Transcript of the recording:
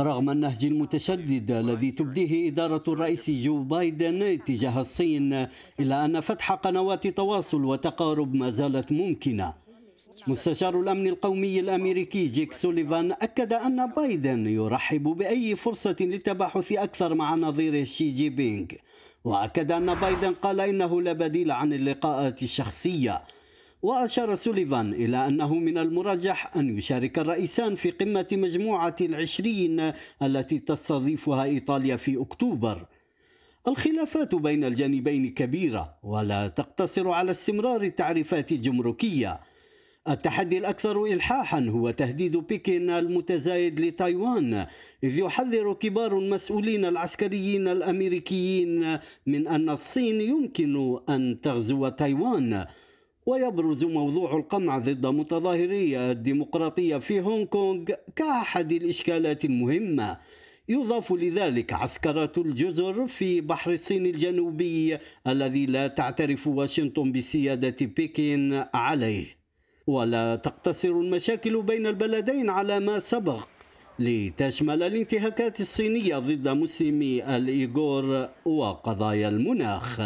رغم النهج المتشدد الذي تبديه إدارة الرئيس جو بايدن تجاه الصين إلا أن فتح قنوات تواصل وتقارب ما زالت ممكنة مستشار الأمن القومي الأمريكي جيك سوليفان أكد أن بايدن يرحب بأي فرصة للتباحث أكثر مع نظيره شي جي بينغ وأكد أن بايدن قال إنه لا بديل عن اللقاءات الشخصية وأشار سوليفان إلى أنه من المرجح أن يشارك الرئيسان في قمة مجموعة العشرين التي تستضيفها إيطاليا في أكتوبر الخلافات بين الجانبين كبيرة ولا تقتصر على استمرار التعريفات الجمركية التحدي الأكثر إلحاحا هو تهديد بكين المتزايد لتايوان إذ يحذر كبار المسؤولين العسكريين الأمريكيين من أن الصين يمكن أن تغزو تايوان ويبرز موضوع القمع ضد متظاهري الديمقراطية في هونغ كونغ كأحد الإشكالات المهمة يضاف لذلك عسكرات الجزر في بحر الصين الجنوبي الذي لا تعترف واشنطن بسيادة بكين عليه ولا تقتصر المشاكل بين البلدين على ما سبق لتشمل الانتهاكات الصينية ضد مسلمي الإيغور وقضايا المناخ